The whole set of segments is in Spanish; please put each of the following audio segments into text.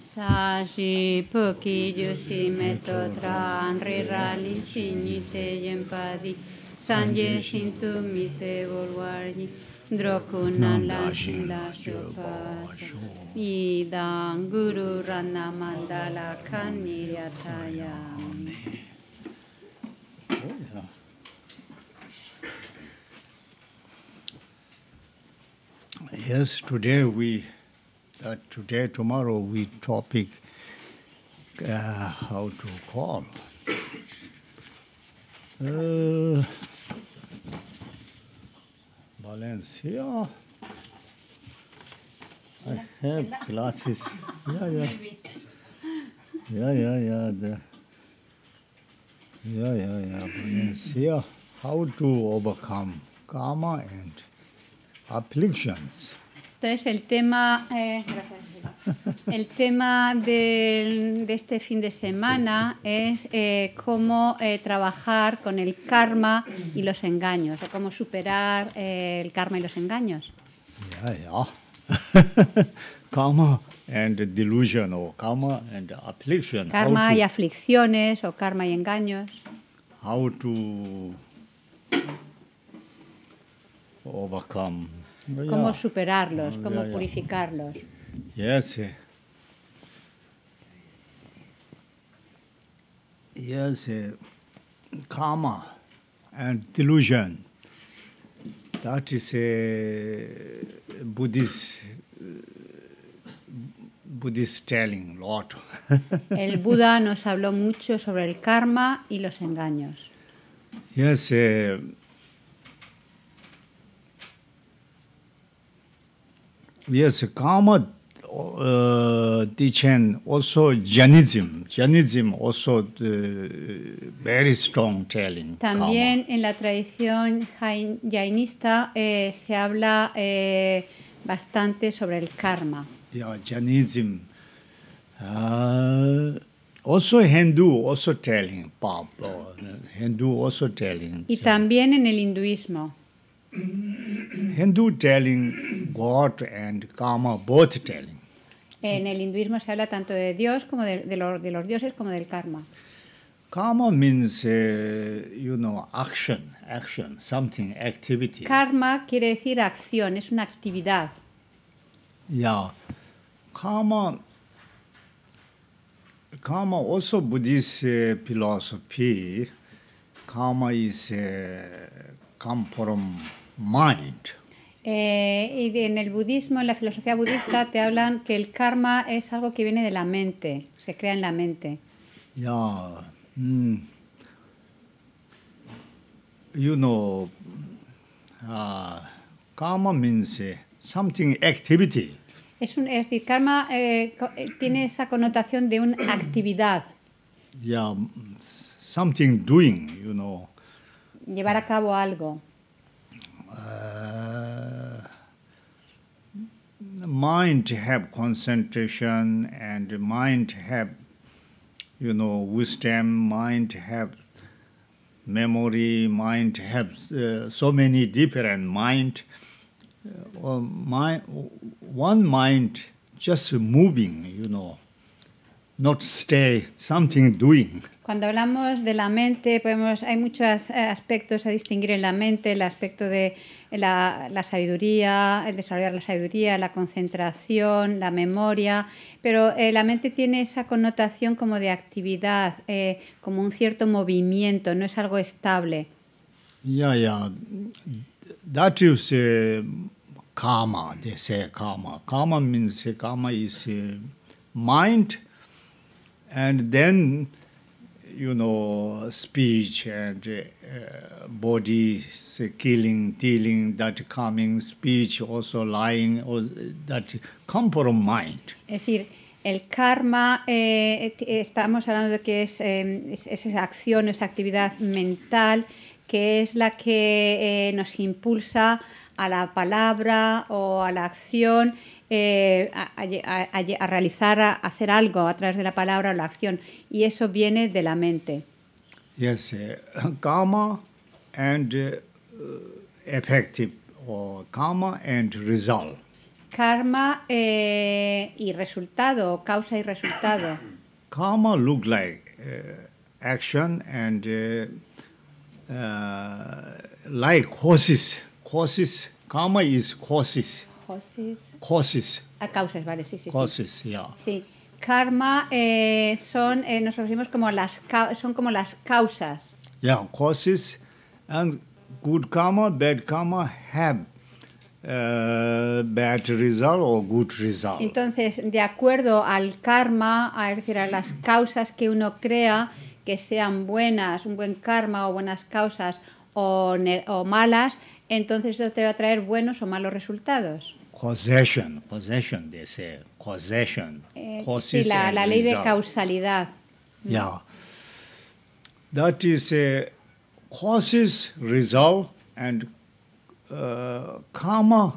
Saji poki yosi meto tran rali y te yempadi sanje mi mite volwarji la shinda guru rana mandala Yes, today we uh, today, tomorrow, we topic uh, how to call. Uh, balance here. I have glasses. Yeah, yeah. Yeah, yeah, yeah. The, yeah, yeah, yeah. Balance here. How to overcome karma and afflictions. Entonces, el tema, eh, el tema de, este fin de semana es eh, cómo eh, trabajar con el karma y los engaños, o cómo superar el karma y los engaños. karma and delusion, o karma and affliction. Karma y aflicciones, o karma y engaños. How to overcome cómo superarlos, cómo purificarlos. Yes. Yes, karma and delusion. That is a Buddhist Buddhist telling lot. el Buda nos habló mucho sobre el karma y los engaños. Yes. Yes, karma uh, teaching also Jainism. Jainism also the uh, very strong telling. También Kama. en la tradición jainista eh, se habla eh, bastante sobre el karma. Yeah, Jainism. Uh, Also Hindu, also telling, Pablo. Hindu also telling. Y también en el hinduismo. Hindu telling God and Karma both telling. En el hinduismo se habla tanto de Dios como de, los, dioses como del karma. Karma means, eh, you know, action, action, something, activity. Karma quiere decir acción, es una actividad. Yeah, karma. Karma also Buddhist eh, philosophy. Karma is uh, mind. Eh, y en el budismo, en la filosofía budista, te hablan que el karma es algo que viene de la mente, se crea en la mente. Yeah. Mm. You know, ah, karma means eh, something activity. Es, un, decir, karma eh, tiene esa connotación de una actividad. Yeah, mm, something doing, you know. Llevar a cabo algo. Uh, mind to have concentration and mind to have you know wisdom mind to have memory mind to have uh, so many different mind uh, my one mind just moving you know not stay, something doing. Cuando hablamos de la mente, podemos, hay muchos eh, aspectos a distinguir en la mente, el aspecto de la, sabiduría, el desarrollar la sabiduría, la concentración, la memoria, pero eh, la mente tiene esa connotación como de actividad, eh, como un cierto movimiento, no es algo estable. Yeah, yeah. That is karma, they say karma. Karma karma mind and then you know speech and uh, body killing dealing that coming speech also lying or that come mind es decir el karma eh, eh, estamos hablando de que es, eh, es, esa acción esa actividad mental que es la que eh, nos impulsa a la palabra o a la acción eh, a, realizar, a hacer algo a través de la palabra o la acción. Y eso viene de la mente. Yes, eh, karma and eh, effective, or karma and result. Karma y resultado, causa y resultado. karma look like action and like causes. Causes. Karma is causes. Causes. Causes. A causas, vale, sí, sí. Causes, sí. sí. Karma eh, son, nosotros eh, nos como las, son como las causas. Yeah, causes and good karma, bad karma have eh, bad result or good result. Entonces, de acuerdo al karma, a, es decir, a las causas que uno crea, que sean buenas, un buen karma o buenas causas o, o malas, entonces eso te va a traer buenos o malos resultados. Causation, causation, they say. Causation. Eh, sí, la, la ley result. de causalidad. Yeah. That is a eh, causes, result, and uh, karma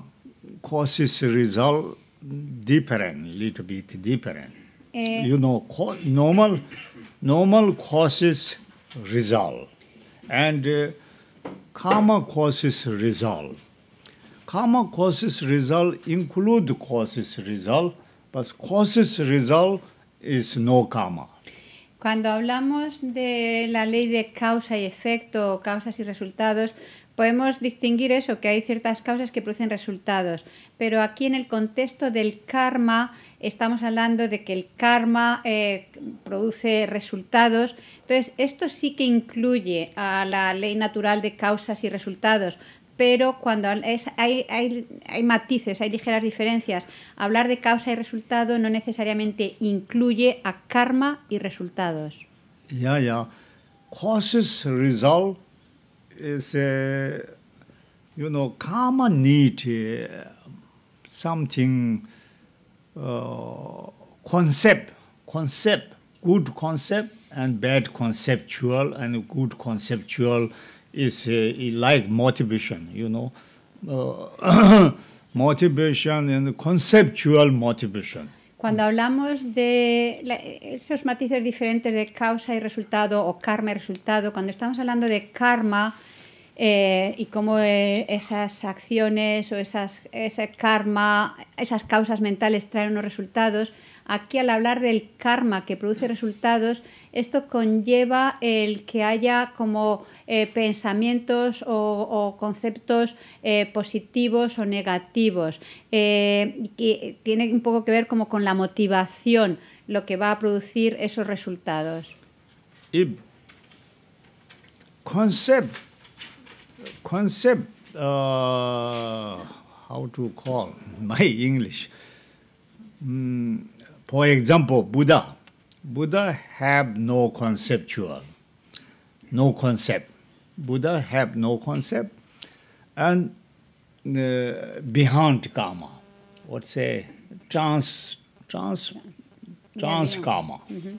causes, result different, little bit different. Eh. You know, normal, normal causes, result. And uh, karma causes, result. Karma causes result include causes result, but causes result is no karma. Cuando hablamos de la ley de causa y efecto, causas y resultados, podemos distinguir eso, que hay ciertas causas que producen resultados, pero aquí en el contexto del karma estamos hablando de que el karma eh, produce resultados, entonces esto sí que incluye a la ley natural de causas y resultados, pero cuando es, hay, hay, hay, matices, hay ligeras diferencias. Hablar de causa y resultado no necesariamente incluye a karma y resultados. Ya, ya. Causes, result is, uh, you know, karma need eh, something uh, concept, concept, good concept and bad conceptual and good conceptual is uh, like motivation, you know. Uh, motivation conceptual Cuando hablamos de esos matices diferentes de causa y resultado o karma y resultado, cuando estamos hablando de karma eh, y cómo eh, esas acciones o esas, ese karma, esas causas mentales traen unos resultados, Aquí al hablar del karma que produce resultados, esto conlleva el que haya como eh, pensamientos o, conceptos eh, positivos o negativos. Eh, tiene un poco que ver como con la motivación, lo que va a producir esos resultados. concept, concept, uh, how to call my English. Mm, For example, Buddha. Buddha have no conceptual, no concept. Buddha have no concept and uh, behind karma, what say, trans, trans, trans yeah, karma. Mm -hmm.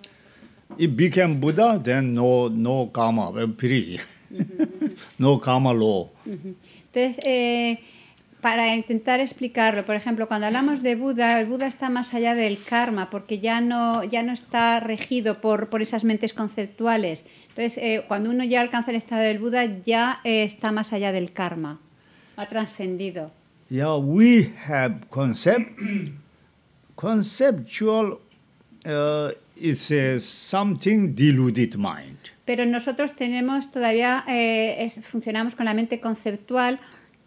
If became Buddha, then no, no karma, free. mm -hmm. no karma law. Mm -hmm. There's a... Uh, para intentar explicarlo, por ejemplo, cuando hablamos de Buda, el Buda está más allá del karma, porque ya no, ya no está regido por, por esas mentes conceptuales. Entonces, eh, cuando uno ya alcanza el estado del Buda, ya eh, está más allá del karma, ha trascendido. Yeah, we have concept. Conceptual uh, is something deluded mind. Pero nosotros tenemos todavía, eh, funcionamos con la mente conceptual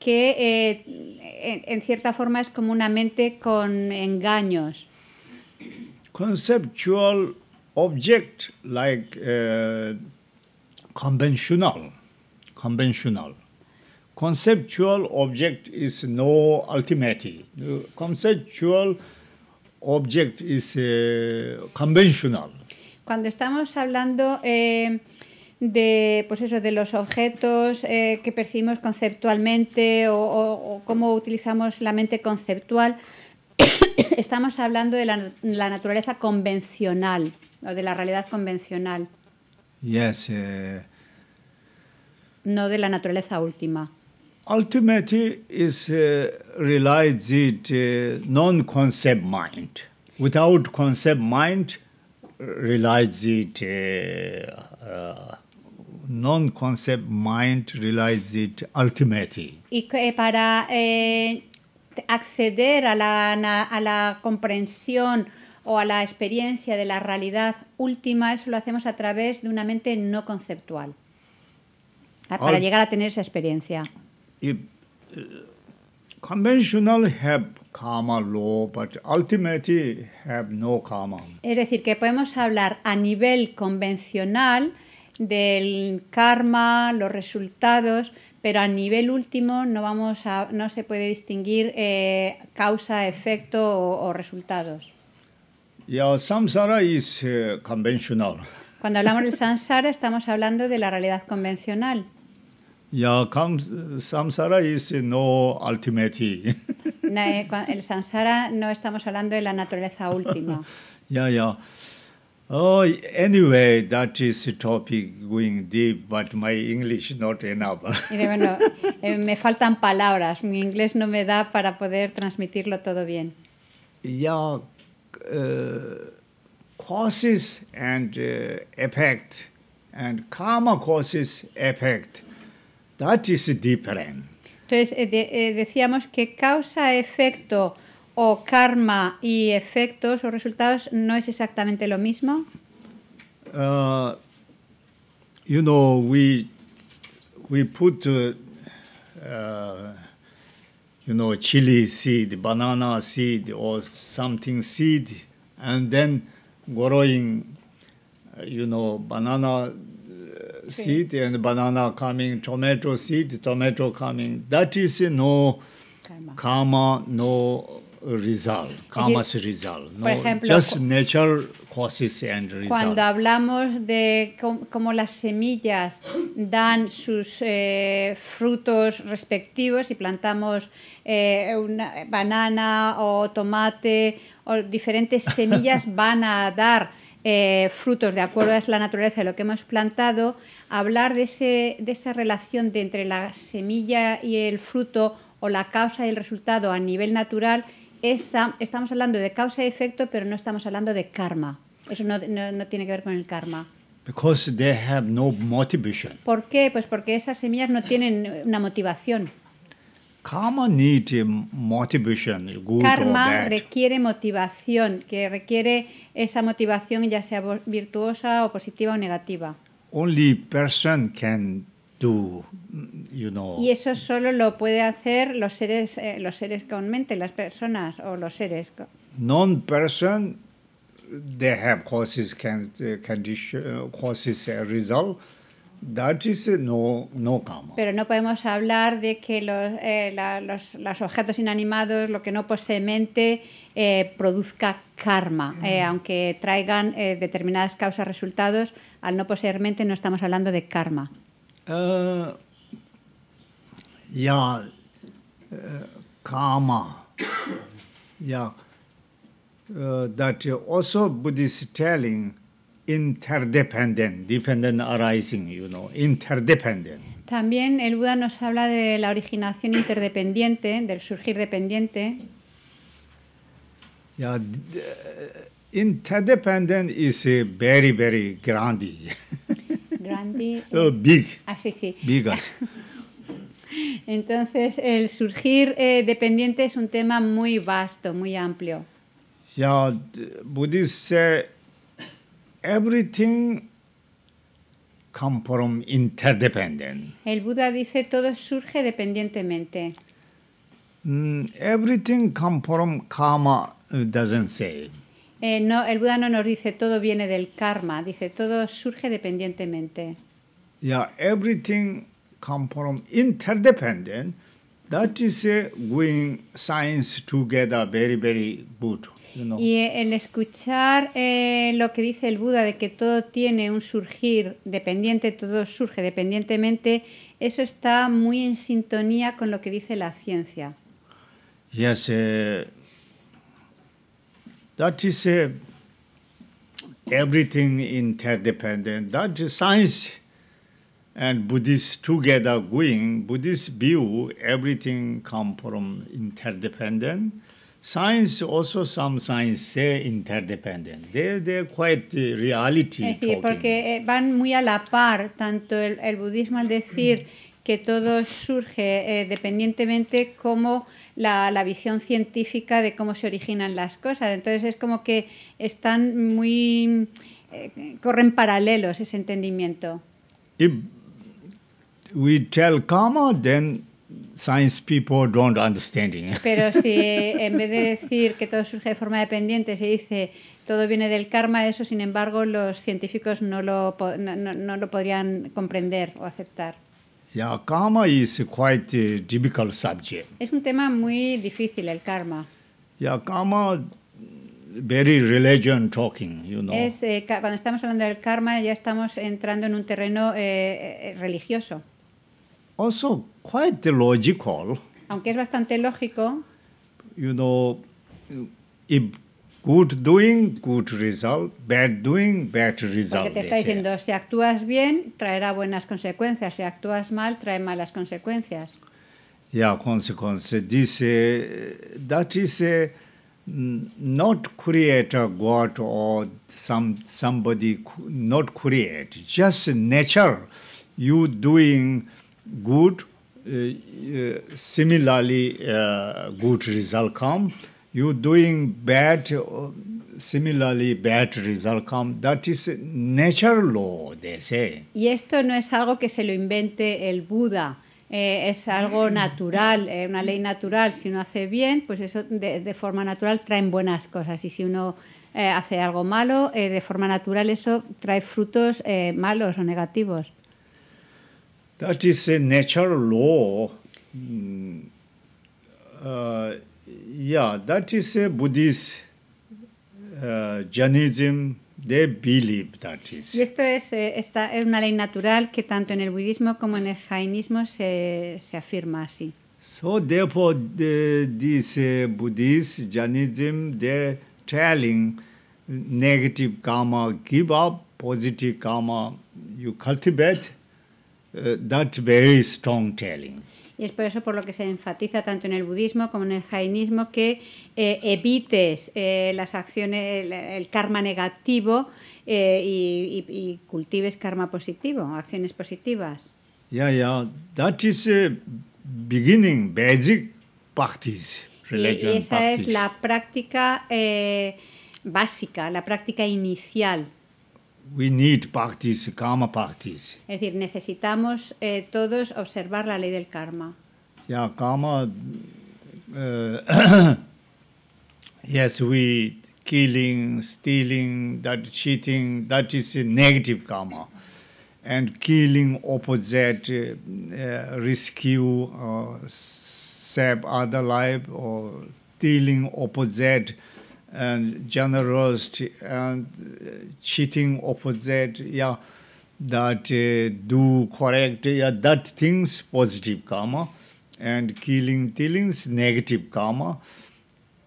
que eh, en, cierta forma es como una mente con engaños. Conceptual object like eh, conventional, conventional. Conceptual object is no ultimate Conceptual object is eh, conventional. Cuando estamos hablando eh, de, pues eso, de los objetos eh, que percibimos conceptualmente o, cómo utilizamos la mente conceptual, estamos hablando de la, naturaleza convencional o de la realidad convencional. Yes. Eh, no de la naturaleza última. Ultimately is eh, non-concept mind. Without concept mind, realized it. Uh, concept mind realizes it ultimately. Y eh, para eh, acceder a la, a la comprensión o a la experiencia de la realidad última, eso lo hacemos a través de una mente no conceptual, para llegar a tener esa experiencia. Uh, have but ultimately have no Es decir, que podemos hablar a nivel convencional, del karma, los resultados, pero a nivel último no, vamos a, no se puede distinguir eh, causa, efecto o, resultados. samsara eh, Cuando hablamos del samsara estamos hablando de la realidad convencional. samsara eh, no ultimate. no, el samsara no estamos hablando de la naturaleza última. Ya, ya. Oh, anyway, that is a topic going deep, but my English not enough. y de, bueno, eh, me faltan palabras. Mi inglés no me da para poder transmitirlo todo bien. Yeah, uh, causes and uh, effect and karma causes effect. That is different. Entonces eh, de, eh, decíamos que causa efecto o karma y efectos o resultados no es exactamente lo mismo? Uh, you know, we we put uh, uh you know chili seed, banana seed, or something seed, and then growing, uh, you know, banana uh, seed and banana coming, tomato seed, tomato coming. That is no karma no por ejemplo, just natural causes and Cuando hablamos de cómo las semillas dan sus eh, frutos respectivos, si plantamos eh, una banana o tomate o diferentes semillas van a dar eh, frutos de acuerdo a la naturaleza de lo que hemos plantado, hablar de, ese, de esa relación de entre la semilla y el fruto o la causa y el resultado a nivel natural estamos hablando de causa y efecto, pero no estamos hablando de karma. Eso no, tiene que ver con el karma. ¿Por qué? Pues porque esas semillas no tienen una motivación. Karma requiere motivación, que requiere esa motivación ya sea virtuosa o positiva o negativa. Only person can y eso solo lo puede hacer los seres, eh, los seres con mente, las personas o los seres. Non-person, they have causes, can, eh, condition, eh, causes, result. That is no, no karma. Pero no podemos hablar de que los, los, los, objetos inanimados, lo que no posee mente, produzca karma. Mm. aunque traigan determinadas causas, resultados, al no poseer mente no estamos hablando de karma. Uh, eh, karma. ya uh, that also Buddhist telling interdependent, dependent arising, you know, interdependent. También el Buda nos habla de la originación interdependiente, del surgir dependiente. Yeah, interdependent is a very, very grande. Eh, oh, big. Así ah, sí. Bigas. Entonces, el surgir eh, dependiente es un tema muy vasto, muy amplio. Ya say everything come from interdependent. El Buda dice todo surge dependientemente. Mm, everything come from karma uh, doesn't say. Eh, no, el Buda no nos dice todo viene del karma, dice todo surge dependientemente. Yeah, everything come from interdependent. That is science together very very good. You Y eh, el escuchar eh, lo que dice el Buda de que todo tiene un surgir dependiente, todo surge dependientemente, eso está muy en sintonía con lo que dice la ciencia. Yes. Uh, That is uh, everything interdependent. That is science and Buddhist together going. Buddhist view, everything come from interdependent. Science also some science say interdependent. They they quite uh, reality. decir, talking. porque eh, van muy a la par tanto el, el budismo al decir que todo surge eh, dependientemente como la, la, visión científica de cómo se originan las cosas. Entonces es como que están muy... Eh, corren paralelos ese entendimiento. Si we tell karma, then science people don't understand it. Pero si en vez de decir que todo surge de forma dependiente, se dice todo viene del karma, eso sin embargo los científicos no lo, no, no lo podrían comprender o aceptar. Yeah, karma Es un tema muy difícil el karma. Ya karma very religion talking, you know. Es, eh, cuando estamos hablando del karma ya estamos entrando en un terreno eh, eh religioso. Also quite logical. Aunque es bastante lógico. You know, if Good doing, good result. Bad doing, bad result. Porque te está diciendo, si actúas bien, traerá buenas consecuencias. Si actúas mal, trae malas consecuencias. Yeah, consequence. Dice, that is a, not creator God or some somebody not create. Just nature. You doing good, uh, uh similarly uh, good result come. you doing bad, uh, similarly bad come. That is law, they say. Y esto no es algo que se lo invente el Buda. Eh, es algo natural, eh, una ley natural. Si uno hace bien, pues eso de, forma natural traen buenas cosas. Y si uno eh, hace algo malo, de forma natural eso trae frutos malos o negativos. That is a natural law. Mm, uh, Yeah, that is a Buddhist uh, Jainism. They believe that is. Y esto es, eh, esta, es una ley natural que tanto en el budismo como en el jainismo se, se afirma así. So therefore, the, this uh, Buddhist Jainism, they're telling negative karma, give up, positive karma, you cultivate. Uh, that very strong telling y es por eso por lo que se enfatiza tanto en el budismo como en el jainismo que eh, evites eh, las acciones, el, karma negativo eh, y, cultives karma positivo, acciones positivas. Yeah, that is beginning, basic practice. y esa es la práctica básica, la práctica inicial We need parties, karma parties. Es decir, necesitamos eh, todos observar la ley del karma. Yeah, karma. Uh, yes, we killing, stealing, that cheating. That is negative karma, and killing opposite, uh, rescue, uh, save other life, or stealing opposite. and generosity and uh, cheating opposite yeah that uh, do correct yeah that things positive karma and killing killing's negative karma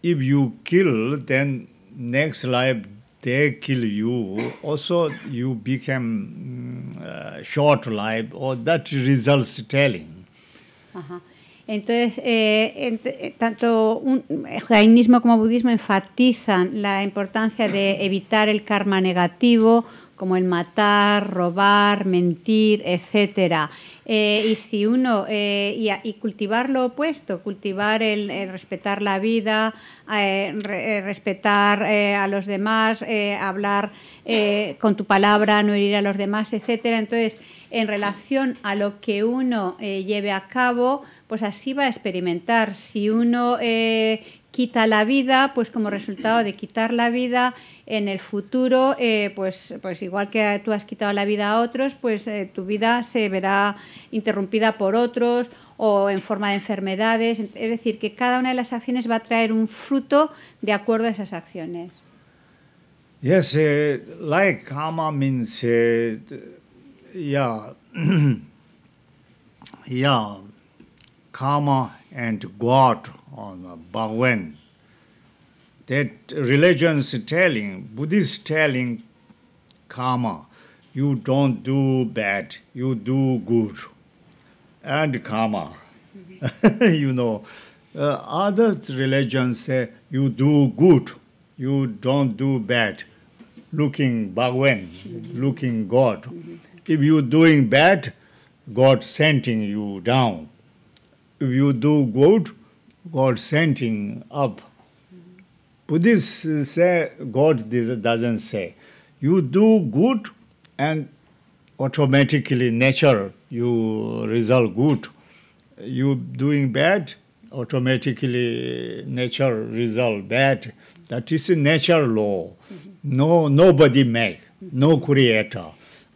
if you kill then next life they kill you also you become mm, uh, short life or that results telling uh -huh. Entonces, eh, eh, tanto un, eh, jainismo como budismo enfatizan la importancia de evitar el karma negativo, como el matar, robar, mentir, etcétera. y si uno y, cultivar lo opuesto, cultivar el, respetar la vida, respetar a los demás, hablar con tu palabra, no herir a los demás, etcétera. Entonces, en relación a lo que uno lleve a cabo, pues así va a experimentar. Si uno eh, quita la vida, pues como resultado de quitar la vida en el futuro, eh, pues, pues igual que tú has quitado la vida a otros, pues eh, tu vida se verá interrumpida por otros o en forma de enfermedades. Es decir, que cada una de las acciones va a traer un fruto de acuerdo a esas acciones. Yes, like karma means, ya karma and God on the That religion's telling, Buddhist telling karma, you don't do bad, you do good. And karma, you know. Uh, other religions say you do good, you don't do bad. Looking Bhagwan, looking God. If you're doing bad, God sending you down you do good, God sending up. Buddhists say God doesn't say. You do good and automatically nature you result good. You doing bad, automatically nature result bad. That is a nature law. No nobody make, no creator.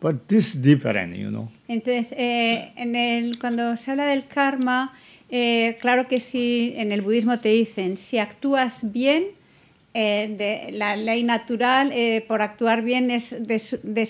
But this different, you know. Entonces, eh, en el, cuando se habla del karma, Eh, claro que sí, en el budismo te dicen, si actúas bien, eh, de la ley natural eh, por actuar bien es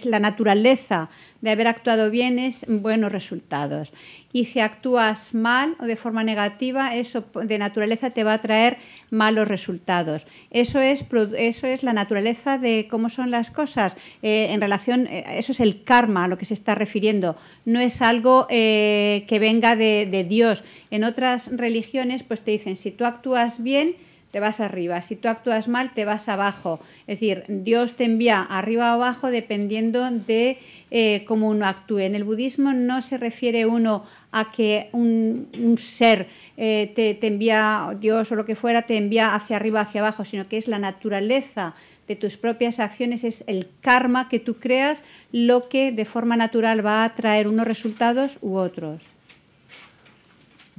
la naturaleza de haber actuado bien es buenos resultados y si actúas mal o de forma negativa eso de naturaleza te va a traer malos resultados eso es eso es la naturaleza de cómo son las cosas eh, en relación eso es el karma a lo que se está refiriendo no es algo que venga de, de Dios en otras religiones pues te dicen si tú actúas bien te vas arriba, si tú actúas mal, te vas abajo. Es decir, Dios te envía arriba o abajo dependiendo de eh, cómo uno actúe. En el budismo no se refiere uno a que un, ser eh, te, te envía, Dios o lo que fuera, te envía hacia arriba o hacia abajo, sino que es la naturaleza de tus propias acciones, es el karma que tú creas, lo que de forma natural va a traer unos resultados u otros.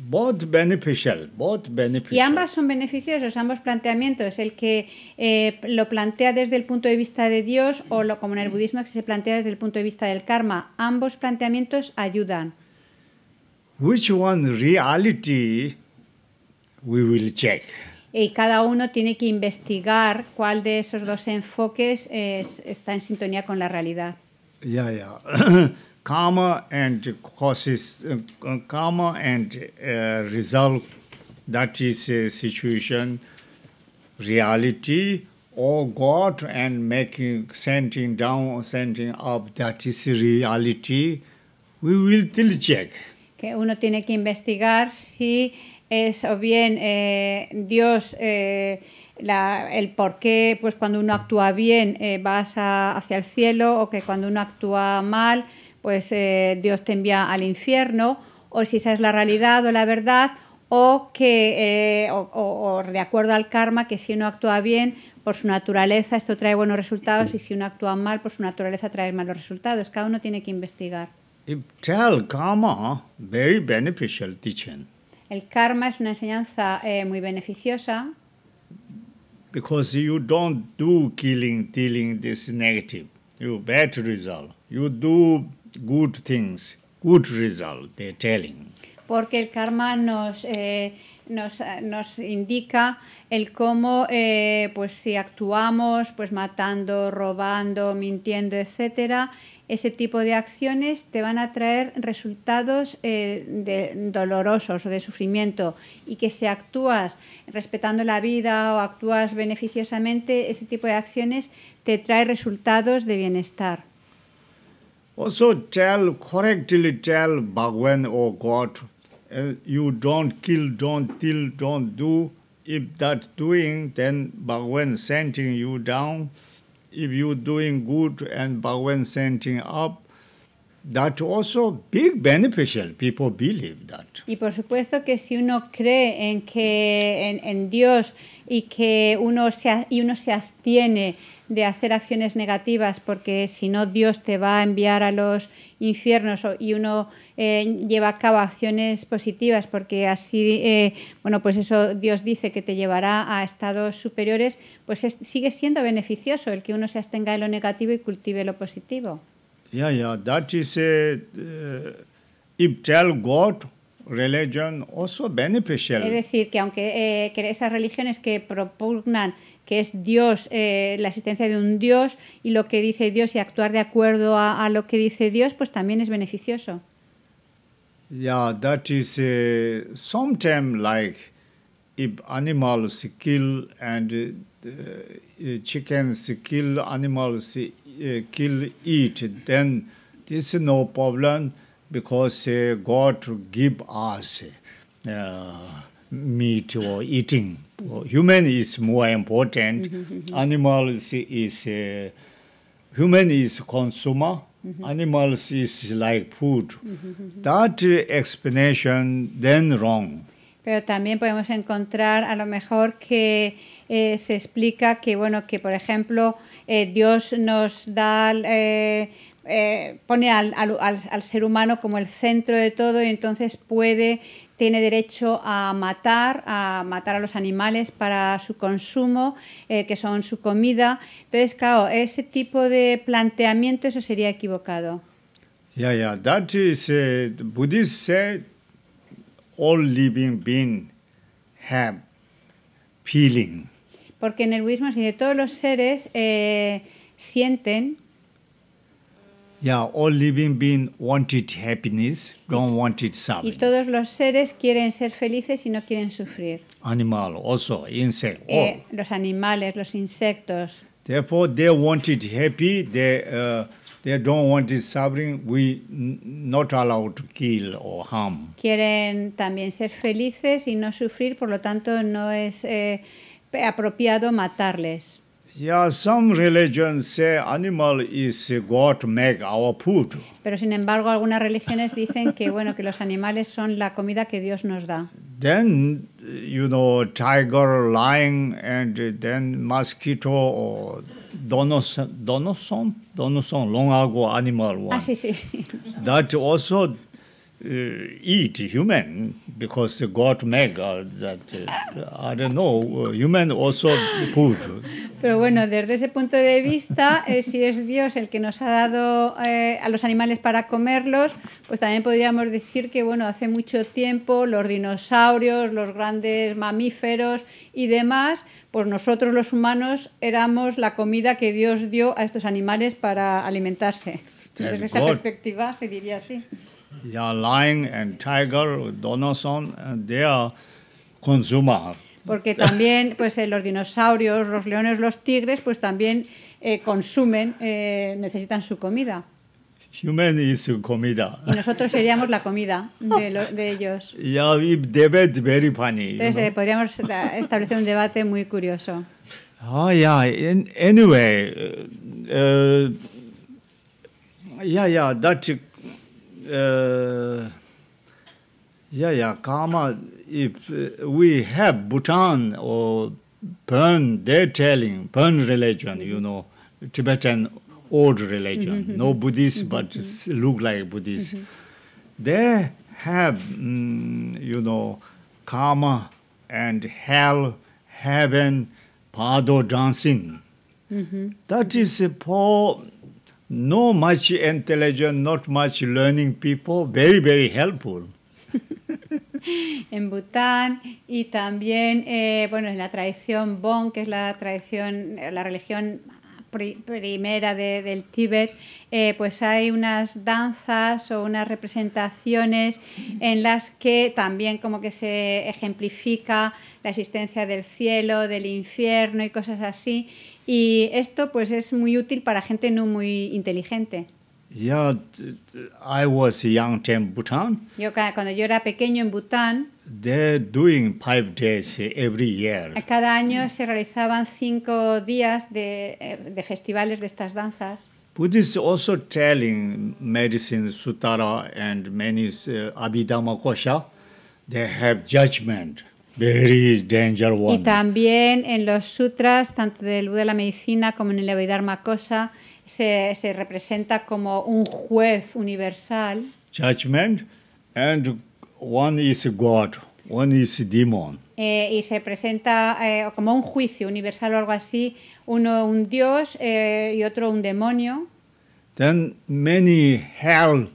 Both beneficial, both Y ambas son beneficiosos, ambos planteamientos. El que eh, lo plantea desde el punto de vista de Dios o como en el budismo que se plantea desde el punto de vista del karma. Ambos planteamientos ayudan. Which one reality we will check. Y cada uno tiene que investigar cuál de esos dos enfoques está en sintonía con la realidad. Ya, karma and causes, uh, karma and uh, result, that is a uh, situation, reality, or God and making, sending down or sending up, that is reality, we will still check. Que uno tiene que investigar si es o bien eh, Dios eh, La, el por qué, pues cuando uno actúa bien eh, vas hacia el cielo o que cuando uno actúa mal pues eh, Dios te envía al infierno, o si esa es la realidad o la verdad, o que eh, de acuerdo al karma que si uno actúa bien por su naturaleza esto trae buenos resultados y si uno actúa mal por su naturaleza trae malos resultados cada uno tiene que investigar el karma very beneficial teaching es una enseñanza eh, muy beneficiosa because you don't do killing dealing this negative you better result good things, Porque el karma eh, nos, nos, indica el cómo, eh, pues si actuamos, pues matando, robando, mintiendo, etcétera, ese tipo de acciones te van a traer resultados eh, dolorosos o de sufrimiento y que si actúas respetando la vida o actúas beneficiosamente, ese tipo de acciones te trae resultados de bienestar. Also tell, correctly tell Bhagwan or God, uh, you don't kill, don't kill, don't do. If that doing, then Bhagwan sending you down. If you doing good and Bhagwan sending up, that also big beneficial. People believe that. Y por supuesto que si uno cree en que en, en Dios y que uno se, y uno se abstiene de hacer acciones negativas porque si no Dios te va a enviar a los infiernos y uno eh, lleva a cabo acciones positivas porque así, eh, bueno, pues eso Dios dice que te llevará a estados superiores, pues sigue siendo beneficioso el que uno se abstenga de lo negativo y cultive lo positivo. Yeah, yeah, that is eh, religion also beneficial. Es decir, que aunque eh, que esas religiones que propugnan que es Dios, eh, la existencia de un Dios y lo que dice Dios y actuar de acuerdo a, a lo que dice Dios, pues también es beneficioso. Yeah, that is uh, eh, sometimes like if animals kill and uh, eh, eh, chickens kill animals, kill eat, then there's no problem because uh, God give us uh, meat or eating. Human is more important. Mm-hmm, mm-hmm, mm-hmm. Animals is, uh, human is consumer. Animals is like food. That explanation then wrong. Pero también podemos encontrar a lo mejor que eh, se explica que bueno que por ejemplo eh, Dios nos da eh, eh, pone al, ser humano como el centro de todo y entonces puede, tiene derecho a matar, a matar a los animales para su consumo, eh, que son su comida. Entonces, claro, ese tipo de planteamiento, eso sería equivocado. Yeah, yeah, that is, eh, Buddhists all living beings have feeling. Porque en el budismo se de todos los seres sienten Yeah, all living beings wanted happiness, don't wanted suffering. Y todos los seres quieren ser felices y no quieren sufrir. Animal, also insect. Eh, los animales, los insectos. Therefore, they wanted happy. They uh, they don't want suffering. We not allowed to kill or harm. Quieren también ser felices y no sufrir. Por lo tanto, no es eh, apropiado matarles. Yeah, some religions say animal is God make our food. Pero sin embargo, algunas religiones dicen que bueno, que los animales son la comida que Dios nos da. Then, you know, tiger, lion and then mosquito or donoson, donoson, donoson long ago animal one. Ah, sí, sí, sí. That also uh, eat human because God make uh, that uh, I don't know uh, human also food. Pero bueno, desde ese punto de vista, eh, si es Dios el que nos ha dado eh, a los animales para comerlos, pues también podríamos decir que bueno, hace mucho tiempo los dinosaurios, los grandes mamíferos y demás, pues nosotros los humanos éramos la comida que Dios dio a estos animales para alimentarse. Desde esa perspectiva se diría así. Yeah, lion and tiger, eh, they are porque también pues, eh, los dinosaurios, los leones, los tigres, pues también eh, consumen, eh, necesitan su comida. Human y su comida. Y nosotros seríamos la comida de, de ellos. Yeah, debate very funny. Eh, podríamos establecer un debate muy curioso. Oh yeah. ya anyway, uh, eh, yeah, yeah, that, uh, yeah, yeah, karma. if uh, we have Bhutan or Burn, they telling, Burn religion, you know, Tibetan old religion, mm -hmm. no Buddhist, but mm -hmm. look like Buddhist. Mm -hmm. They have, mm, you know, karma and hell, heaven, pado dancing. Mm -hmm. That is a poor, no much intelligent, not much learning people, very, very helpful. en Bután y también, eh, bueno, en la tradición Bon, que es la tradición, eh, la religión primera del Tíbet, eh, pues hay unas danzas o unas representaciones en las que también como que se ejemplifica la existencia del cielo, del infierno y cosas así. Y esto pues es muy útil para gente no muy inteligente. Yeah, I was young Bhutan. Yo cuando yo era pequeño en Bután. They're doing five days every year. Cada año se realizaban cinco días de, eh, de festivales de estas danzas. Buddhists also telling medicine sutara and many uh, abhidhamma kosha, they have judgment. Very dangerous one. Y también en los sutras, tanto del Buda de la medicina como en el Abhidharma kosha, se, representa como un juez universal. Judgment and one is God, one is demon. Eh, y se presenta eh, como un juicio universal o algo así, uno un dios eh, y otro un demonio. Then many hell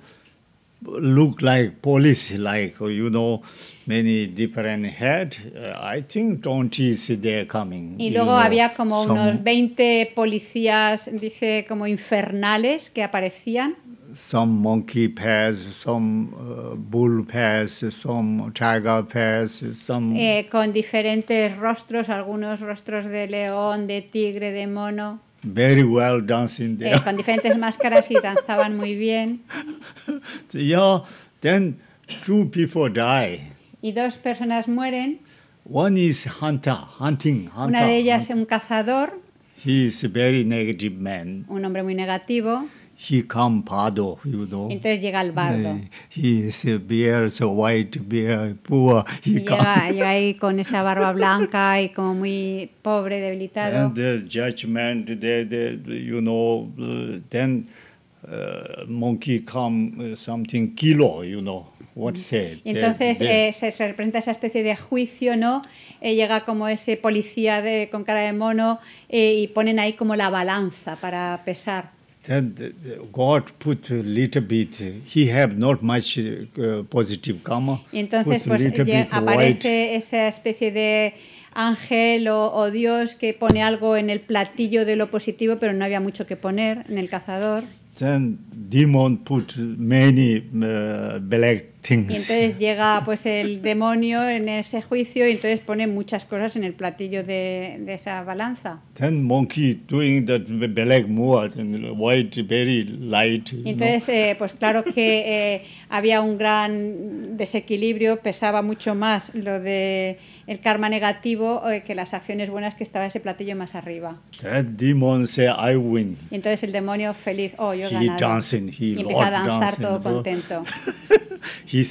look like police, like you know, many different head. Uh, I think don't see they're coming. Y luego había como unos 20 policías, dice como infernales que aparecían. Some monkey pairs, some uh, bull pairs, some tiger pairs, some. Eh, con diferentes rostros, algunos rostros de león, de tigre, de mono. Eh, con diferentes máscaras y danzaban muy bien. then two people die. Y dos personas mueren. One is hunter, hunting, Una de ellas es un cazador. a very negative man. Un hombre muy negativo. Entonces llega el bardo. Eh, he so white llega, ahí con esa barba blanca y como muy pobre, debilitado. entonces se representa esa especie de juicio, ¿no? Eh, llega como ese policía de, con cara de mono eh, y ponen ahí como la balanza para pesar entonces pues, aparece esa especie de ángel o, o, Dios que pone algo en el platillo de lo positivo, pero no había mucho que poner en el cazador. Then uh, Y entonces llega pues el demonio en ese juicio y entonces pone muchas cosas en el platillo de, esa balanza. Then monkey doing that black mud and white very light. Y entonces eh, pues claro que eh, había un gran desequilibrio, pesaba mucho más lo de el karma negativo eh, que las acciones buenas que estaba ese platillo más arriba. entonces el demonio feliz, oh, yo he ganado. y empieza a danzar todo contento. he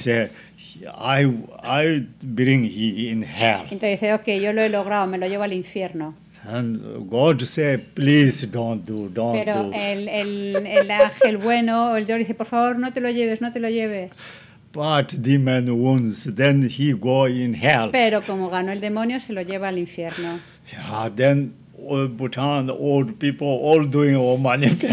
Entonces dice, ok, yo lo he logrado, me lo llevo al infierno. Pero el, el, el ángel bueno, el Dios dice, por favor, no te lo lleves, no te lo lleves. Pero como ganó el demonio, se lo lleva al infierno. then Bhutan, old people, all doing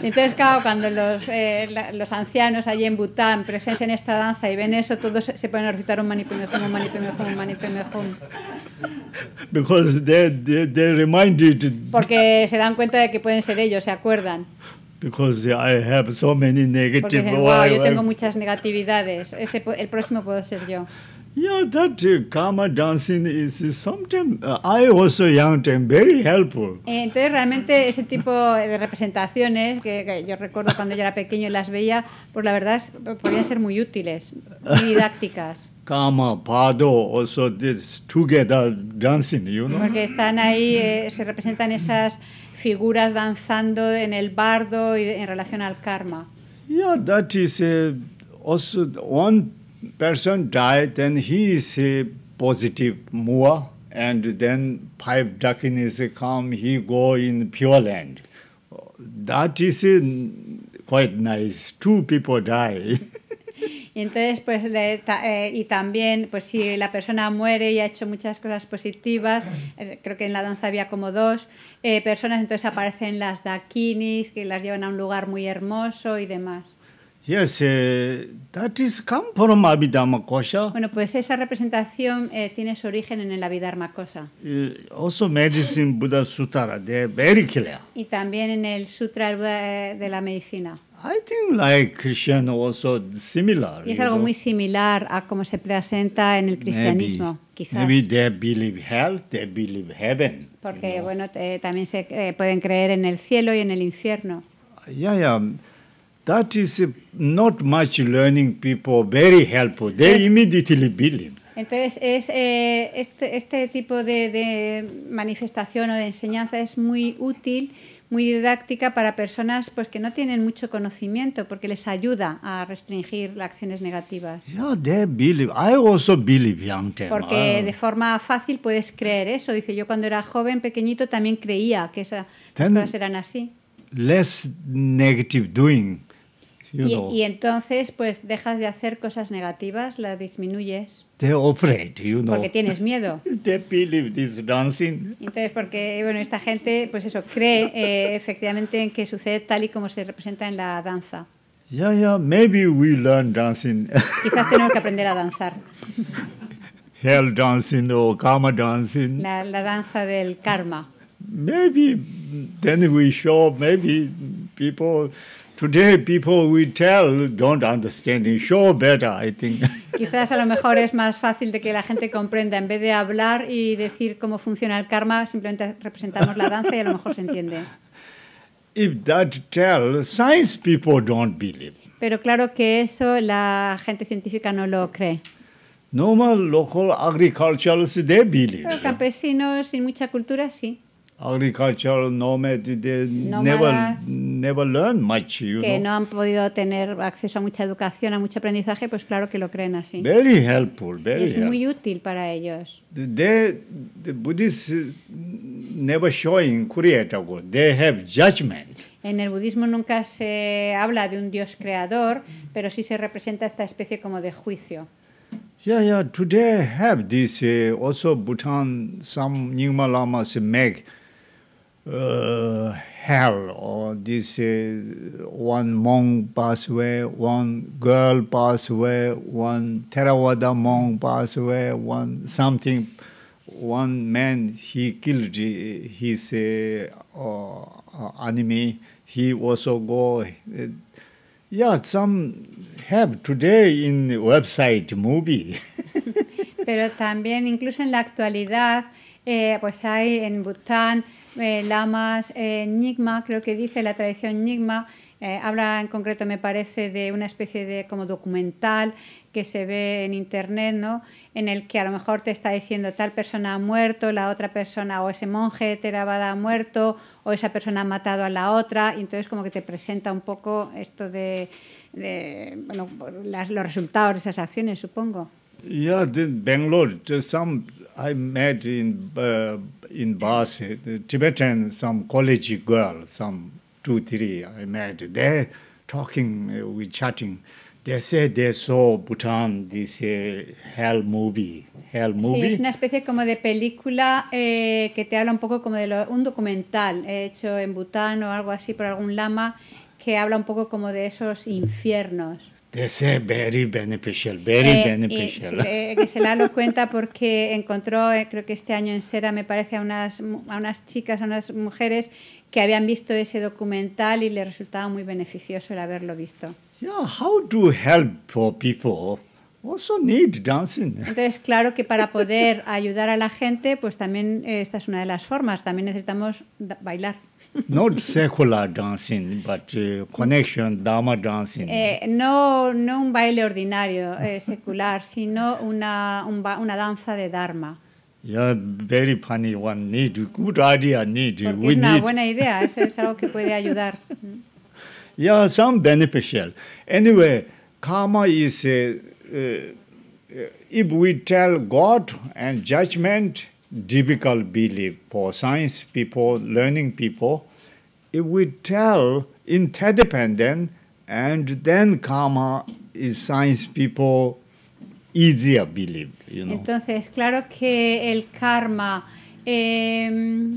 Entonces, claro, cuando los, eh, los ancianos allí en Bután presencian esta danza y ven eso, todos se ponen a recitar un manipemejón, un manipemejón, un manipemejón. Because they, Porque se dan cuenta de que pueden ser ellos, se acuerdan. Because I have so many negative Porque dicen, wow, yo tengo muchas negatividades. Ese, el próximo puedo ser yo. Yeah, that uh, karma dancing is uh, sometimes uh, I a young time very helpful. Eh, entonces realmente ese tipo de representaciones que, yo recuerdo cuando yo era pequeño y las veía, pues la verdad podían ser muy útiles, muy didácticas. Karma, Pado, also this together dancing, you know. Porque están ahí, eh, se representan esas figuras danzando en el bardo y en relación al karma. Yeah, that is a, uh, also one person died then he is a uh, positive moa and then five darkness uh, come, he go in pure land. That is a, quite nice. Two people die. Entonces, pues, eh, y también, pues si la persona muere y ha hecho muchas cosas positivas, eh, creo que en la danza había como dos eh, personas, entonces aparecen las dakinis, que las llevan a un lugar muy hermoso y demás. Yes, that is Bueno, pues esa representación tiene su origen en el Abhidharma Kosha. also medicine Buddha Sutra, Y también en el Sutra de la Medicina. I think like Christian also similar. Y es algo muy similar a cómo se presenta en el cristianismo, maybe, quizás. they believe hell, they believe heaven. Porque you know? bueno, eh, también se eh, pueden creer en el cielo y en el infierno. Yeah, yeah. That is not much learning people very helpful. They immediately believe. Entonces, es, eh, este, este tipo de, de manifestación o de enseñanza es muy útil muy didáctica para personas pues, que no tienen mucho conocimiento porque les ayuda a restringir las acciones negativas. porque ah. de forma fácil puedes creer eso. Dice, yo cuando era joven, pequeñito, también creía que esas cosas eran así. Less negative doing y, entonces, pues dejas de hacer cosas negativas, las disminuyes. you Porque tienes miedo. this dancing. Entonces, porque bueno, esta gente, pues eso, cree eh, efectivamente en que sucede tal y como se representa en la danza. Yeah, yeah, maybe we learn dancing. Quizás tenemos que aprender a danzar. Hell dancing o karma dancing. La, la danza del karma. Maybe then we show maybe people Today people we tell don't understand show better, I think. Quizás a lo mejor es más fácil de que la gente comprenda en vez de hablar y decir cómo funciona el karma, simplemente representamos la danza y a lo mejor se entiende. If that tell, science people don't believe. Pero claro que eso la gente científica no lo cree. Normal local they believe. campesinos sin mucha cultura sí agricultural nomad, they never, never learn much. You que know? no han podido tener acceso a mucha educación, a mucho aprendizaje, pues claro que lo creen así. Very helpful, very y es muy útil para ellos. They, the Buddhists uh, never showing creator God. They have judgment. En el budismo nunca se habla de un dios creador, pero sí se representa esta especie como de juicio. Yeah, yeah. Today have this uh, also Bhutan. Some Nyingma lamas make uh, hell or this is uh, one monk passed away, one girl passed away, one Theravada monk passed away, one something, one man he killed his uh, uh, uh, enemy. He also go. yeah, some have today in website movie. Pero también incluso en la actualidad, eh, pues hay en Bhutan. Eh, la más eh, enigma, creo que dice la tradición enigma, eh, habla en concreto, me parece, de una especie de como documental que se ve en internet, ¿no? En el que a lo mejor te está diciendo tal persona ha muerto, la otra persona, o ese monje Theravada ha muerto, o esa persona ha matado a la otra, y entonces como que te presenta un poco esto de, bueno, los resultados de esas acciones, supongo. Yeah, I met in uh, in Basi, uh, the Tibetan, some college girl, some two, three I met. They talking, uh, we chatting. They said they saw Bhutan, this uh, hell movie. Hell movie. Sí, es una especie como de película eh, que te habla un poco como de lo, un documental hecho en Bután o algo así por algún lama que habla un poco como de esos infiernos. Es very beneficial, very eh, beneficial. Y, eh, que se la lo cuenta porque encontró, eh, creo que este año en Sera, me parece, a unas, a unas chicas, a unas mujeres que habían visto ese documental y le resultaba muy beneficioso el haberlo visto. Yeah, how do help people Also need dancing. Entonces, claro que para poder ayudar a la gente, pues también eh, esta es una de las formas, también necesitamos bailar. Not secular dancing, but uh, connection, Dharma dancing. Eh, no, no un baile ordinario, eh, secular, sino una, un una danza de Dharma. Yeah, very funny one. Need, good idea, need. Porque We es una need. buena idea, es algo que puede ayudar. Yeah, some beneficial. Anyway, karma is... Uh, Uh, if we tell God and judgment, difficult belief for science people, learning people, if we tell interdependent and then karma is science people easier belief. you know. Entonces, claro que el karma, eh,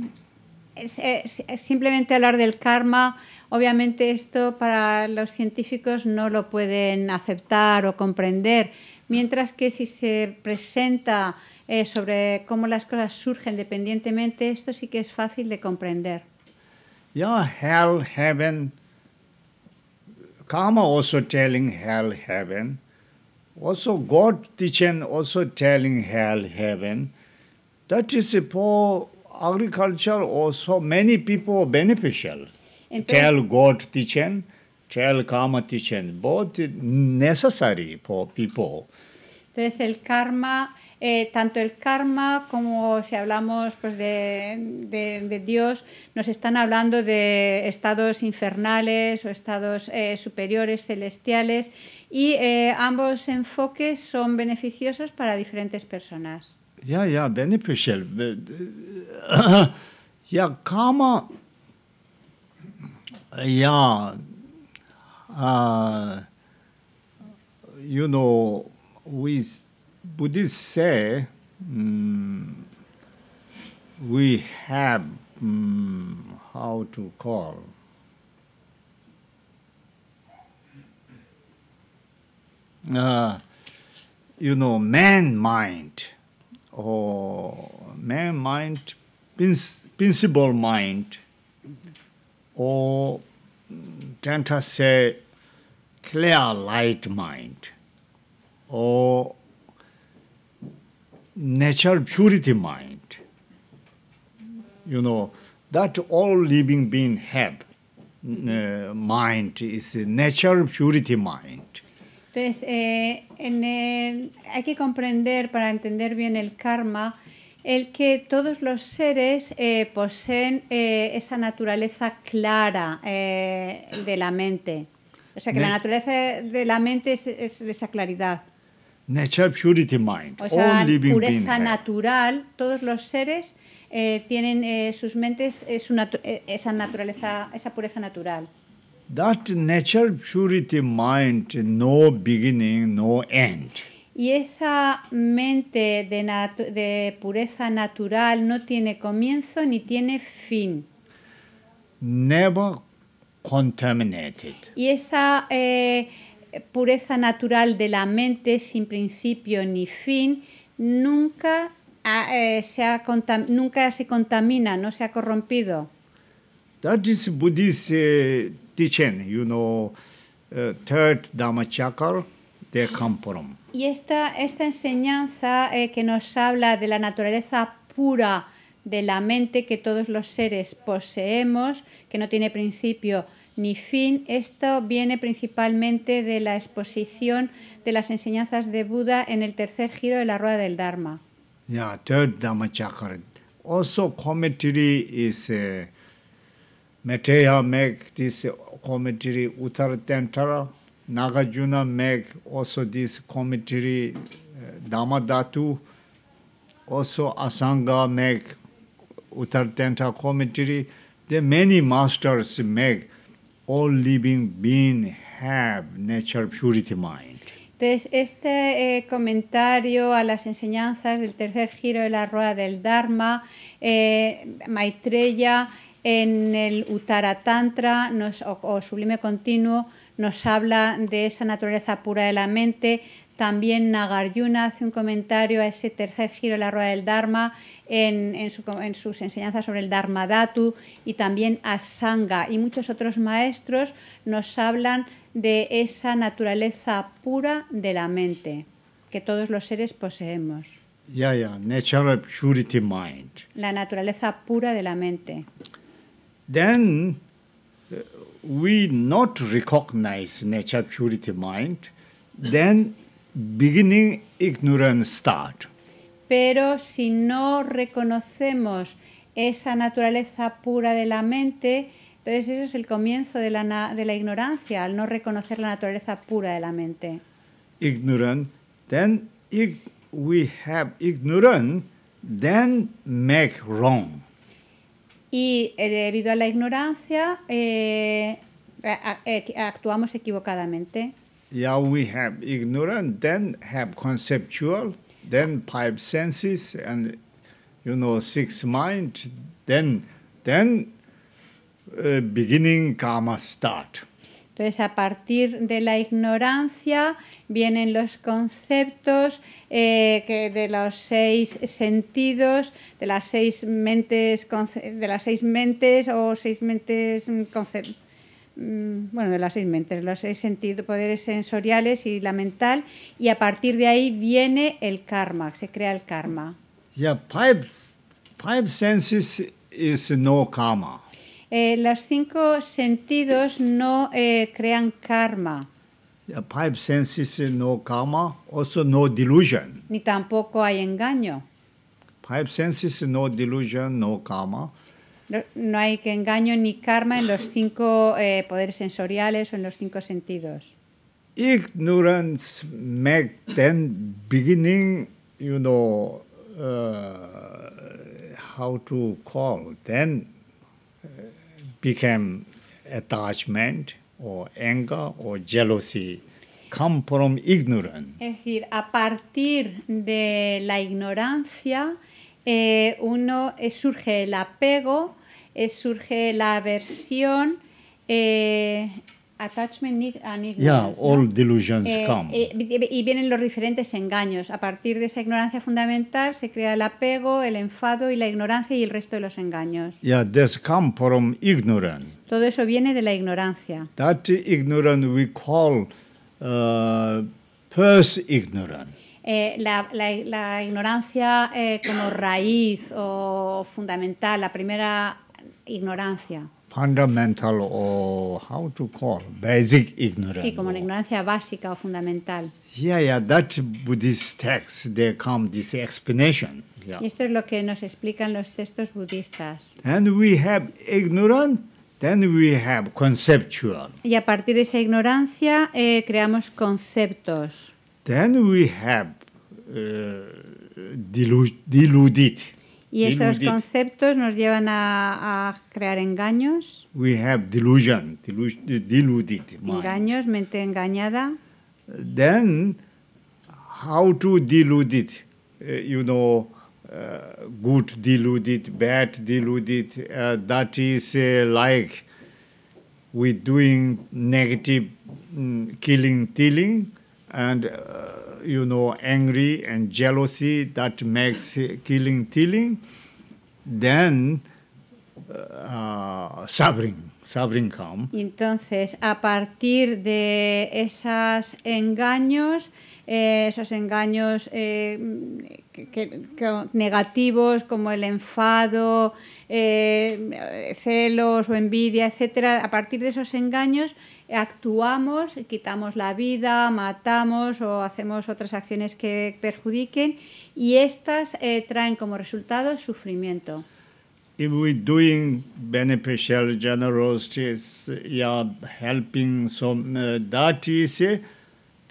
es, es, simplemente hablar del karma Obviamente esto para los científicos no lo pueden aceptar o comprender, mientras que si se presenta eh, sobre cómo las cosas surgen dependientemente, esto sí que es fácil de comprender. Yeah, hell, heaven, karma also telling hell, heaven, also God teaching also telling hell, heaven. That is for agriculture also many people beneficial. Entonces, God karma both necessary for people. el karma, eh, tanto el karma como si hablamos pues, de, de, Dios, nos están hablando de estados infernales o estados eh, superiores, celestiales, y eh, ambos enfoques son beneficiosos para diferentes personas. Ya, ya, beneficial. Ya, karma yeah, uh, you know, we Buddhists say um, we have um, how to call. Uh, you know, man mind or man mind, principle mind or Tantra say clear light mind or natural purity mind. You know, that all living being have. Uh, mind is natural purity mind. Entonces, eh, en el, hay que comprender para entender bien el karma el que todos los seres eh, poseen eh, esa naturaleza clara eh, de la mente. O sea, que la naturaleza de la mente es, esa claridad. Nature, purity, mind. O sea, pureza natural. Todos los seres tienen sus mentes esa naturaleza, esa pureza natural. That nature, purity, mind, no beginning, no end y esa mente de, pureza natural no tiene comienzo ni tiene fin. Never contaminated. Y esa eh, pureza natural de la mente sin principio ni fin nunca, eh, se, nunca se contamina, no se ha corrompido. That is Buddhist eh, you know, third chakra. Y esta, esta enseñanza eh, que nos habla de la naturaleza pura de la mente que todos los seres poseemos, que no tiene principio ni fin, esto viene principalmente de la exposición de las enseñanzas de Buda en el tercer giro de la rueda del Dharma. Nagarjuna Meg also this commentary, uh, Dhammadhatu, also Asanga Meg, Uttartanta commentary. There many masters make all living being have nature purity mind. Entonces, este eh, comentario a las enseñanzas del tercer giro de la rueda del Dharma, eh, Maitreya en el Uttara Tantra nos, o Sublime Continuo, nos habla de esa naturaleza pura de la mente. También Nagarjuna hace un comentario a ese tercer giro de la rueda del Dharma en, sus enseñanzas sobre el Dharma Dhatu y también Asanga. Y muchos otros maestros nos hablan de esa naturaleza pura de la mente que todos los seres poseemos. La naturaleza pura de la mente we not recognize nature purity mind, then beginning ignorance start. Pero si no reconocemos esa naturaleza pura de la mente, entonces eso es el comienzo de la, de la ignorancia, al no reconocer la naturaleza pura de la mente. Ignorant, then if we have ignorant, then make wrong y eh, debido a la ignorancia eh, eh, actuamos equivocadamente. Yeah, we have ignorant, then have conceptual, then five senses, and you know six mind, then then uh, beginning karma start. Entonces, a partir de la ignorancia vienen los conceptos eh, que de los seis sentidos, de las seis mentes, de las seis mentes o seis mentes mm, mm, bueno, de las seis mentes, los seis sentidos, poderes sensoriales y la mental, y a partir de ahí viene el karma, se crea el karma. five, five senses is no karma eh, los cinco sentidos no eh, crean karma. The five senses no karma, also no delusion. Ni tampoco hay engaño. Five senses no delusion, no karma. No, hay que engaño ni karma en los cinco eh, poderes sensoriales o en los cinco sentidos. Ignorance make then beginning, you know, uh, how to call then became attachment or anger or jealousy come from ignorance. Es decir, a partir de la ignorancia eh, uno eh, surge el apego, eh, surge la aversión, eh, attachment all y vienen los diferentes engaños. A partir de esa ignorancia fundamental se crea el apego, el enfado y la ignorancia y el resto de los engaños. Yeah, Todo eso viene de la ignorancia. That we call uh, eh, la, la, ignorancia eh, como raíz o fundamental, la primera ignorancia fundamental or how to call basic ignorance. Sí, como la ignorancia básica o fundamental. Yeah, yeah, that Buddhist text they come this explanation. Yeah. Y esto es lo que nos explican los textos budistas. And we have ignorant, then we have conceptual. Y a partir de esa ignorancia eh, creamos conceptos. Then we have uh, eh, deluded. Y esos conceptos nos llevan a, a crear engaños. We have delusion, deluded mind. Engaños, mente engañada. Then, how to delude it? Eh, you know, eh, good deluded, bad deluded. Uh, eh, that is uh, like we doing negative um, killing, stealing, and you know, angry and jealousy that makes killing, killing, then uh, suffering, suffering come. entonces, a partir de esos engaños, eh, esos engaños eh, que, que negativos como el enfado, eh, celos o envidia, etcétera, a partir de esos engaños actuamos, quitamos la vida, matamos o hacemos otras acciones que perjudiquen y estas eh, traen como resultado sufrimiento. helping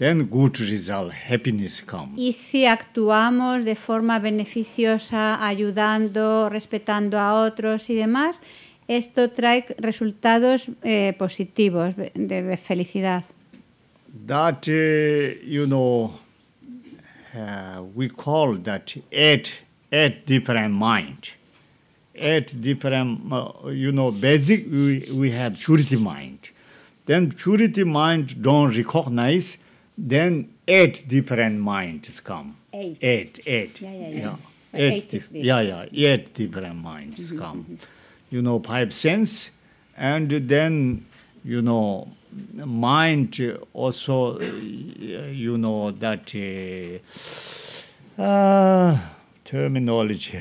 then good result, happiness comes. Y si actuamos de forma beneficiosa, ayudando, respetando a otros y demás, esto trae resultados eh, positivos de, de, felicidad. That uh, you know, uh, we call that eight eight different mind, eight different uh, you know basic we, we have purity mind. Then purity mind don't recognize Then eight different minds come. Eight. Eight, eight. Yeah, yeah, yeah. yeah. Eight, eight yeah, yeah, eight different minds mm-hmm, come. Mm-hmm. You know, five sense, and then, you know, mind also, you know, that uh, uh terminology.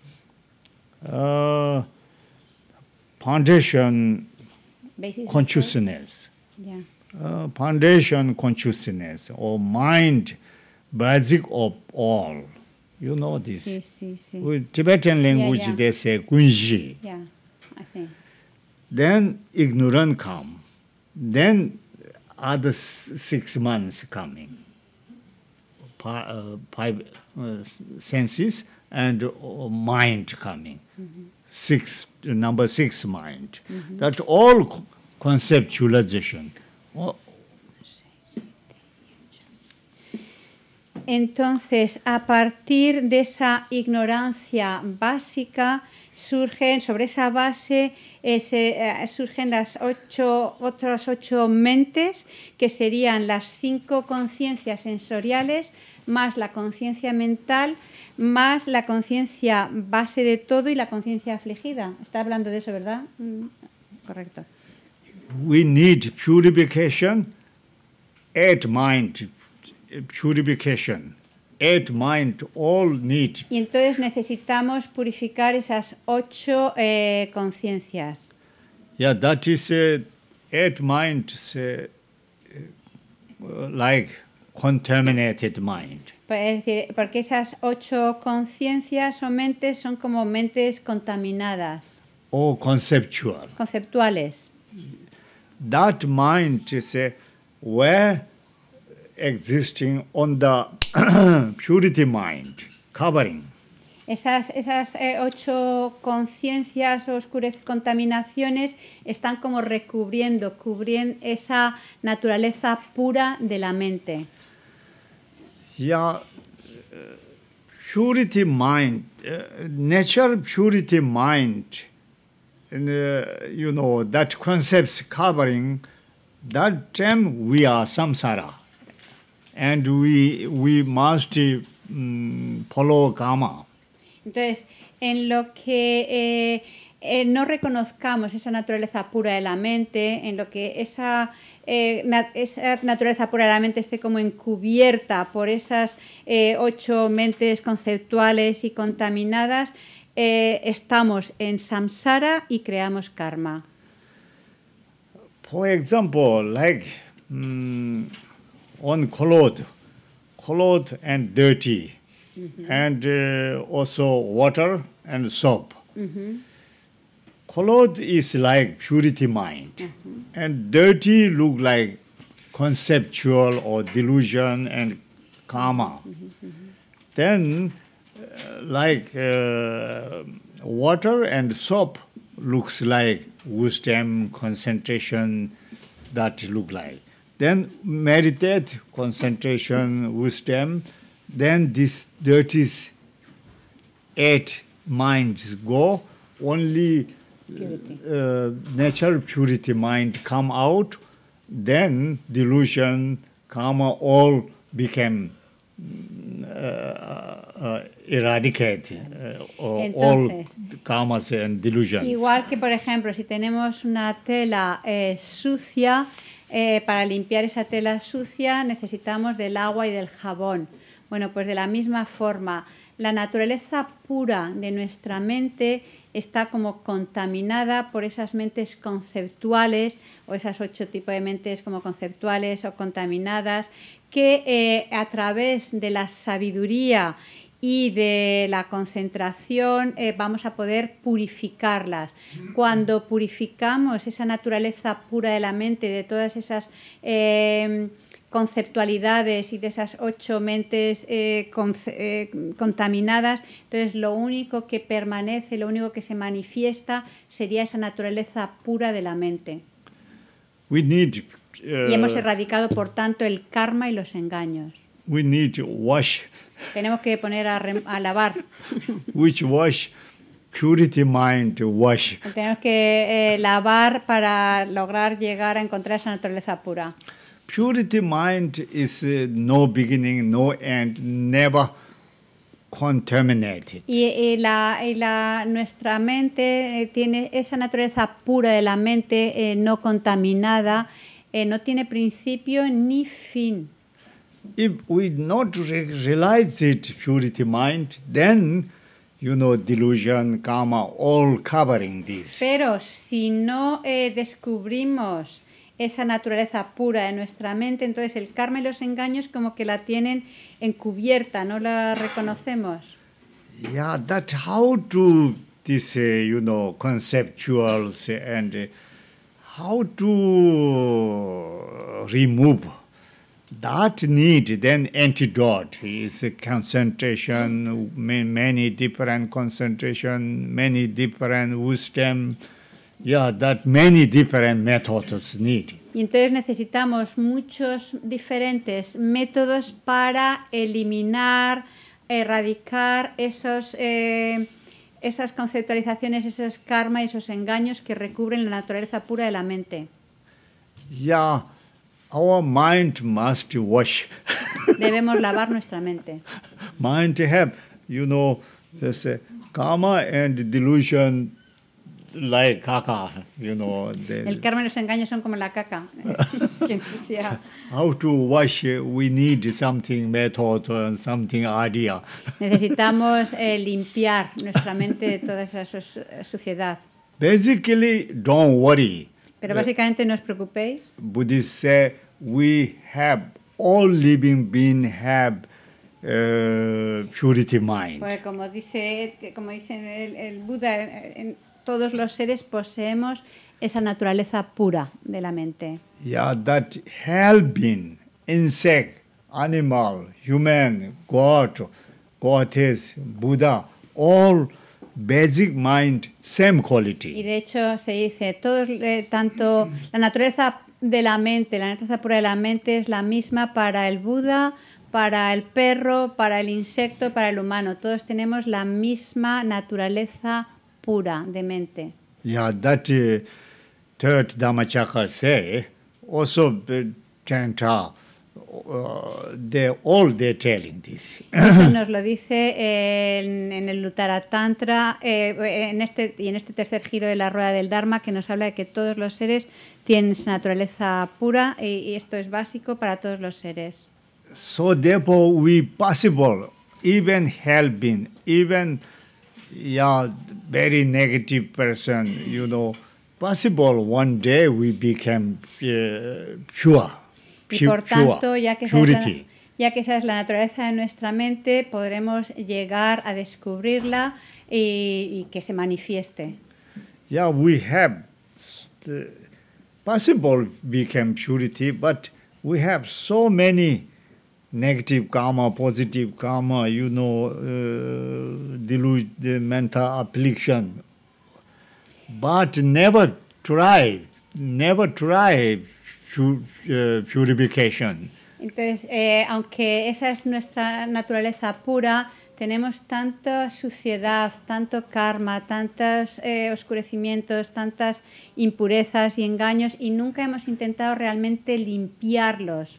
uh, foundation consciousness. Yeah. foundation consciousness or mind basic of all you know this si, si, si. with tibetan language yeah, yeah. they say kunji yeah i think then ignorant come then other six months coming pa, uh, five uh, senses and uh, mind coming mm -hmm. six uh, number six mind mm -hmm. that all conceptualization Entonces, a partir de esa ignorancia básica, surgen sobre esa base eh, surgen las ocho, otras ocho mentes, que serían las cinco conciencias sensoriales, más la conciencia mental, más la conciencia base de todo y la conciencia afligida. Está hablando de eso, ¿verdad? Mm, correcto we need purification at mind, purification. Eight mind, all need. Y entonces necesitamos purificar esas ocho eh, conciencias. Yeah, that is uh, eh, eight mind, uh, like contaminated mind. Pues, es decir, porque esas ocho conciencias o mentes son como mentes contaminadas. O conceptual. Conceptuales that mind existing on the purity mind, covering. Esas, esas eh, ocho conciencias o contaminaciones están como recubriendo, cubriendo esa naturaleza pura de la mente. Yeah, purity mind, eh, nature purity mind concepts covering Entonces, en lo que eh, eh, no reconozcamos esa naturaleza pura de la mente, en lo que esa, eh, esa naturaleza pura de la mente esté como encubierta por esas ocho mentes conceptuales y contaminadas, eh, estamos en samsara y creamos karma. For example, like mm, on cloth cloth and dirty, mm -hmm. and uh, also water and soap. Mm -hmm. is like purity mind, -hmm. and dirty look like conceptual or delusion and karma. Mm-hmm. Mm-hmm. Then like uh, water and soap looks like wisdom concentration that look like then meditate concentration wisdom then this dirty eight minds go only uh, natural purity mind come out then delusion karma all became Uh, uh, eradicate uh, all and Igual que, por ejemplo, si tenemos una tela eh, sucia, eh, para limpiar esa tela sucia necesitamos del agua y del jabón. Bueno, pues de la misma forma, la naturaleza pura de nuestra mente está como contaminada por esas mentes conceptuales o esas ocho tipos de mentes como conceptuales o contaminadas que eh, a través de la sabiduría y de la concentración eh, vamos a poder purificarlas. Cuando purificamos esa naturaleza pura de la mente, de todas esas... Eh, conceptualidades y de esas ocho mentes eh, eh, contaminadas. Entonces, lo único que permanece, lo único que se manifiesta sería esa naturaleza pura de la mente. y hemos eh, erradicado, por tanto, el karma y los engaños. Tenemos que poner a, lavar. Tenemos que lavar para lograr llegar a encontrar esa naturaleza pura. Purity mind is uh, no beginning, no end, never contaminated. Y, y, la, y la, nuestra mente eh, tiene esa naturaleza pura de la mente eh, no contaminada, eh, no tiene principio ni fin. If we not re realize it, purity mind, then you know, delusion, karma, all covering this. Pero si no eh, descubrimos esa naturaleza pura en nuestra mente, entonces el karma y los engaños como que la tienen encubierta, no la reconocemos. Yeah, that how to this, uh, you know, conceptuals and uh, how to remove that need. Then antidote is a concentration, many different concentration, many different wisdom yeah, Y entonces necesitamos muchos diferentes métodos para eliminar, erradicar esos, eh, esas conceptualizaciones, esos karma y esos engaños que recubren la naturaleza pura de la mente. Yeah, our mind must Debemos lavar nuestra mente. Mind have, you know, this, uh, karma and delusion like caca, you know. The, El karma los engaños son como la caca. How to wash? We need something method and uh, something idea. Necesitamos eh, limpiar nuestra mente de toda esa suciedad. Basically, don't worry. Pero básicamente no os preocupéis. Buddhists say we have all living being have Uh, purity mind. Pues como dice como dicen el, el Buda en, todos los seres poseemos esa naturaleza pura de la mente. Yeah, that helping insect, animal, human, God, Buddha, all basic mind, same quality. Y de hecho se dice todos eh, tanto la naturaleza de la mente, la naturaleza pura de la mente es la misma para el Buda, para el perro, para el insecto, para el humano. Todos tenemos la misma naturaleza pura de mente. Yeah, that tercer third Dhammachaka say also can all they're telling this. nos lo dice en, en, el Lutara Tantra eh, en este, y en este tercer giro de la rueda del Dharma que nos habla de que todos los seres tienen su naturaleza pura y, esto es básico para todos los seres. So therefore we possible even helping, even yeah, very negative person, you know. Possible one day we became uh, pure. Y por tanto, ya que, esa es la, ya que esa es la naturaleza de nuestra mente, podremos llegar a descubrirla y, y que se manifieste. Yeah, we have uh, possible become purity, but we have so many negative karma, positive karma, you know, uh, dilute the mental affliction. But never try, never try uh, purification. Entonces, eh, aunque esa es nuestra naturaleza pura, tenemos tanta suciedad, tanto karma, tantos eh, oscurecimientos, tantas impurezas y engaños y nunca hemos intentado realmente limpiarlos.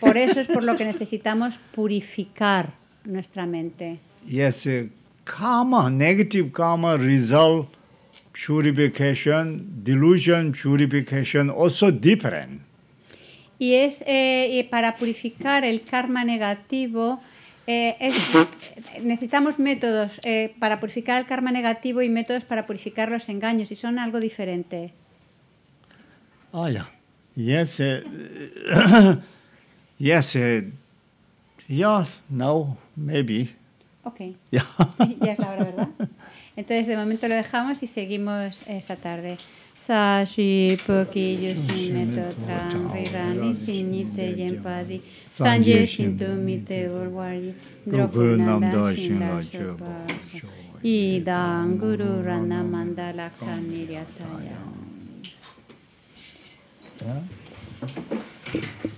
Por eso es por lo que necesitamos purificar nuestra mente. Yes, uh, karma, negative karma result purification, delusion purification also different. Y es eh, para purificar el karma negativo eh, necesitamos métodos eh, para purificar el karma negativo y métodos para purificar los engaños y son algo diferente. Ah, Yes, uh, yes, uh, tal no, maybe. Ok. ya es la hora, ¿verdad? Entonces, de momento lo dejamos y seguimos esta tarde. Sashi poki yo sin meto tran rirani sin nite yen padi san ye tu mite volwari dropu da shin la shopa i dan guru rana mandala kaniryataya Yeah.